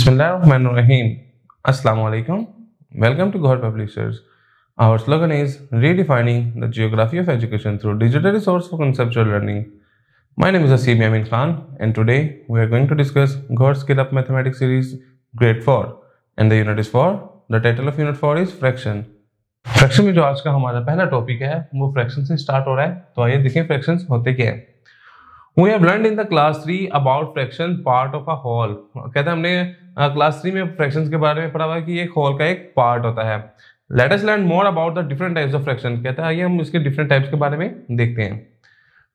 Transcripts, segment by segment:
बिस्मिल्लाहिर्रहमानिर्रहीम अस्सलाम वालेकुम welcome to Gaur publishers our slogan is redefining the geography of education through digital resource for conceptual learning my name is Asim Amin Khan and today we are going to discuss Gaur skill up mathematics series grade four and the unit is four the title of unit four is fraction fraction में जो आज का हमारा पहला topic है वो fraction से start हो रहा है तो आइए देखें फ्रैक्शन होते क्या है we have learn in the class three about fraction part of a whole कहते हैं हमने क्लास थ्री में फ्रैक्शन के बारे में पढ़ा हुआ कि एक हॉल का एक पार्ट होता है let us learn more about the different types of fraction कहते हैं आइए हम इसके डिफरेंट टाइप्स के बारे में देखते हैं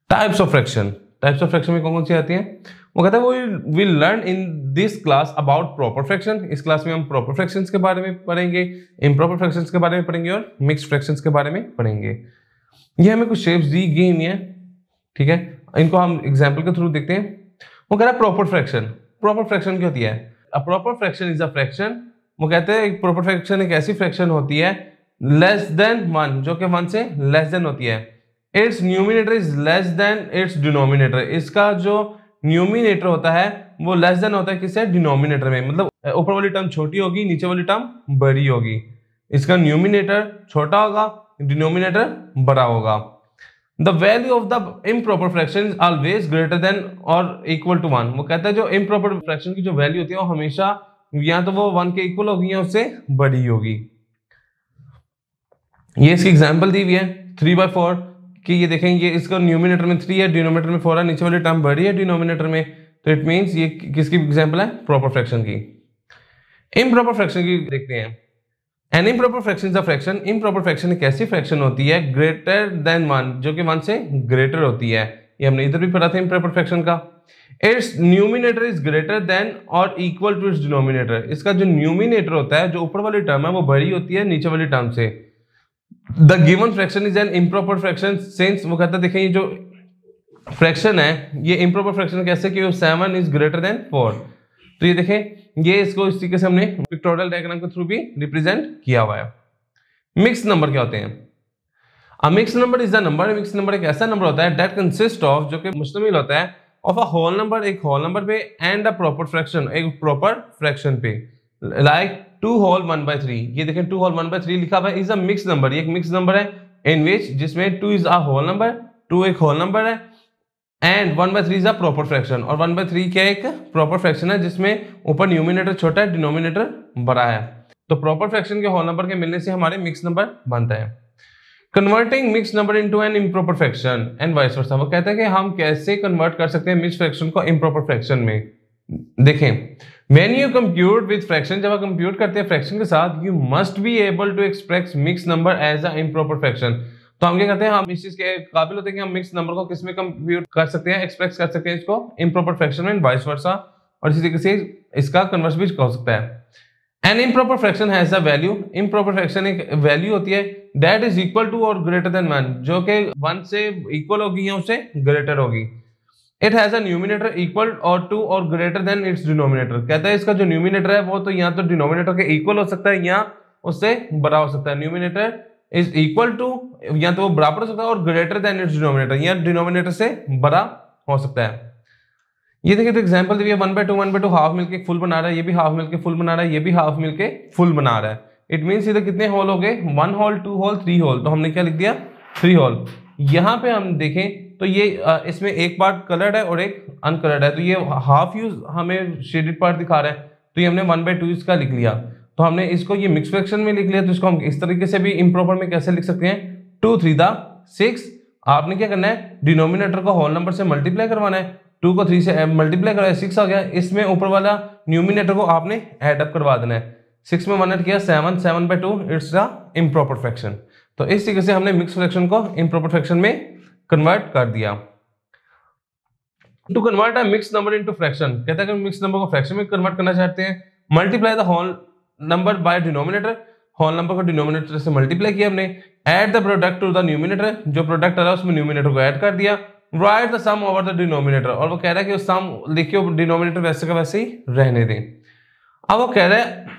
types of fraction types of fraction में कौन कौन सी आती हैं वो कहता है we will learn in this class about proper fraction इस क्लास में हम प्रॉपर फ्रैक्शन के बारे में पढ़ेंगे इम्प्रॉपर फ्रैक्शन के बारे में पढ़ेंगे और मिक्स फ्रैक्शन के बारे में पढ़ेंगे ये हमें कुछ शेप्स दी गई हुई हैं ठीक है इनको हम एग्जाम्पल के थ्रू देखते हैं वो कह रहा है प्रॉपर फ्रैक्शन प्रॉपर फ्रैक्शन क्या होती है a proper fraction is a fraction वो कहते हैं प्रॉपर फ्रैक्शन एक ऐसी फ्रैक्शन होती है लेस देन वन जो कि वन से लेस देन होती है its numerator is less than its denominator इसका जो न्यूमिनेटर होता है वो लेस देन होता है किसे डिनोमिनेटर में मतलब ऊपर वाली टर्म छोटी होगी नीचे वाली टर्म बड़ी होगी इसका न्यूमिनेटर छोटा होगा डिनोमिनेटर बड़ा होगा the value of the improper fraction always greater than और इक्वल टू वन वो कहता है जो इम्प्रॉपर फ्रैक्शन की जो वैल्यू होती है वो हमेशा या तो वो वन के इक्वल होगी या उससे बड़ी होगी ये इसकी एग्जाम्पल दी हुई है थ्री बाय फोर कि ये देखेंगे ये इसका न्यूमिनेटर में थ्री है डिनोमिनेटर में फोर है नीचे वाली टर्म बड़ी है डिनोमिनेटर में तो इट मीन्स ये किसकी एग्जाम्पल है प्रॉपर फ्रैक्शन की इम्प्रॉपर फ्रैक्शन की देखते हैं an improper fraction the fraction improper fraction एक ऐसी फ्रैक्शन होती है ग्रेटर देन वन जो कि वन से ग्रेटर होती है ये हमने इधर भी पढ़ा था इम प्रॉपर फ्रैक्शन का its numerator is greater than और इक्वल टू इट्स डिनोमिनेटर इसका जो न्यूमिनेटर होता है जो ऊपर वाली टर्म है वो बड़ी होती है नीचे वाली टर्म से the given fraction is an improper fraction since वो कहता है देखें ये जो फ्रैक्शन है ये इम्प्रॉपर फ्रैक्शन कैसे कि seven is greater than four तो ये देखें ये इसको इस तरीके से हमने पिक्टोरियल डायग्राम के थ्रू भी रिप्रेजेंट किया हुआ है मिक्स नंबर क्या होते हैं mix number is the number mix number एक ऐसा नंबर होता है डेट कंसिस्ट ऑफ जो कि मुश्तमिल होता है ऑफ अ होल नंबर एक होल नंबर पे एंड अ प्रॉपर फ्रैक्शन एक प्रॉपर फ्रैक्शन पे like two whole one by three ये देखें two whole one by three लिखा हुआ है इज अ मिक्स नंबर ये एक मिक्स नंबर है इन विच जिसमें two is a whole number two एक होल नंबर है and one by three is a proper fraction और वन बाई थ्री क्या एक प्रॉपर फ्रैक्शन है जिसमें ऊपर न्यूमिनेटर छोटा है डिनोमिनेटर बड़ा है तो प्रॉपर फ्रैक्शन के होल नंबर के मिलने से हमारे मिक्स नंबर बनता है converting mix number into an improper fraction and vice versa वो कहते हैं कि हम कैसे कन्वर्ट कर सकते हैं मिक्स फ्रैक्शन को इम्प्रॉपर फ्रैक्शन में देखें when you compute with fraction जब आप कंप्यूट करते हैं फ्रैक्शन के साथ you must be able to express mix number as a improper fraction तो हम क्या करते हैं हम इस चीज के काबिल होते हैं कि हम मिक्स नंबर को किस में कंप्यूट कर सकते हैं एक्सप्रेस कर सकते हैं इसको इम्प्रॉपर फ्रैक्शन में वाइस वर्सा और इसी तरीके से इसका कन्वर्स भी हो सकता है एन इम्प्रॉपर फ्रैक्शन है अ वैल्यू इम्प्रॉपर फ्रैक्शन एक वैल्यू होती है दैट इज इक्वल टू और ग्रेटर देन वन जो कि वन से इक्वल होगी या उससे ग्रेटर होगी it has a numerator equal और टू और ग्रेटर देन इट्स डिनोमिनेटर कहता है इसका जो न्यूमिनेटर है वो तो या तो डिनोमिनेटर के इक्वल हो सकता है या उससे बड़ा हो सकता है न्यूमिनेटर इज इक्वल टू या तो वो बराबर हो सकता है और ग्रेटर देन इट्स डिनोमिनेटर या डिनोमिनेटर से बड़ा हो सकता है ये देखिए तो एग्जाम्पल देखिए one by two one by two half मिलकर फुल बना रहा है ये भी हाफ मिलकर फुल बना रहा है ये भी हाफ मिलकर फुल बना रहा है इट मीन्स इधर कितने हॉल हो गए one whole two whole three whole तो हमने क्या लिख दिया थ्री हॉल यहाँ पे हम देखें तो ये इसमें एक पार्ट कलर्ड है और एक अनकलर्ड है तो ये हाफ यूज हमें शेडेड पार्ट दिखा रहा है तो ये हमने वन बाई टू इसका लिख लिया तो हमने इसको ये मिक्स फ्रैक्शन में लिख लिया तो इसको हम इस तरीके से भी इम्प्रॉपर में कैसे लिख सकते हैं टू थ्री दा सिक्स आपने क्या करना है डिनोमिनेटर को होल नंबर से मल्टीप्लाई करवाना है टू को थ्री से मल्टीप्लाई करवाया सिक्स आ गया इसमें ऊपर वाला न्यूमिनेटर को आपने एडअप करवा देना है सिक्स में वन एड किया seven seven by two it's the improper fraction तो इस तरीके से हमने मिक्स फ्रैक्शन को इम्प्रॉपर फ्रैक्शन में कन्वर्ट कर दिया to convert a mix number into fraction कहते हैं कि मिक्स नंबर को फ्रैक्शन में कन्वर्ट करना चाहते हैं multiply the whole number by denominator whole number को डिनोमिनेटर से मल्टीप्लाई किया हमने add the product to the numerator जो प्रोडक्ट आ रहा है उसमें न्यूमिनेटर को ऐड कर दिया write the sum over the denominator और वो कह रहा है कि उस सम लिखियो डिनोमिनेटर वैसे का वैसे ही रहने दें अब वो कह रहा है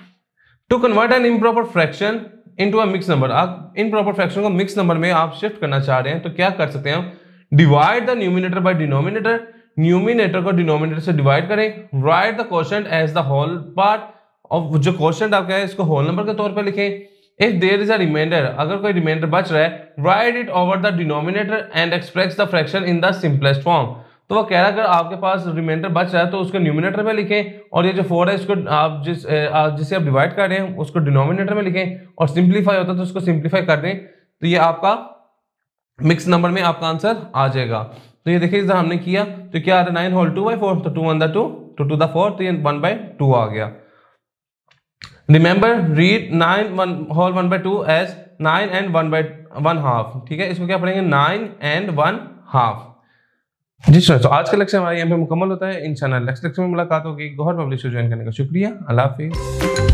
to convert an improper fraction into a mix number आप इन प्रॉपर फ्रैक्शन को मिक्स नंबर में आप शिफ्ट करना चाह रहे हैं तो क्या कर सकते हैं हम divide the numerator by denominator numerator को डिनोमिनेटर से डिवाइड करें write the question as the whole part और जो क्वेश्चन आप है इसको होल नंबर के तौर पर लिखें if there is a remainder अगर कोई रिमाइंडर बच रहा है write it over the denominator and express the fraction in the simplest form तो वो कह रहा है अगर आपके पास रिमाइंडर बच रहा है तो उसको न्यूमिनेटर में लिखें और ये जो फोर है इसको आप जिस आप जिसे आप डिवाइड कर रहे हैं उसको डिनोमिनेटर में लिखें और सिंप्लीफाई होता है तो उसको सिंप्लीफाई कर दें तो ये आपका मिक्स नंबर में आपका आंसर आ जाएगा तो ये देखिए हमने किया तो क्या आ रहा है nine whole two by four तो two one the two two two the four तो ये वन बाई टू आ गया remember read nine one whole one by two as nine and one by one half ठीक है इसको क्या पढ़ेंगे नाइन एंड वन हाफ जी सर तो आज का लेक्चर हमारे यहाँ पे मुकम्मल होता है इंशाल्लाह नेक्स्ट लेक्चर में मुलाकात होगी गौर पब्लिक से ज्वाइन करने का शुक्रिया अल्लाह हाफिज़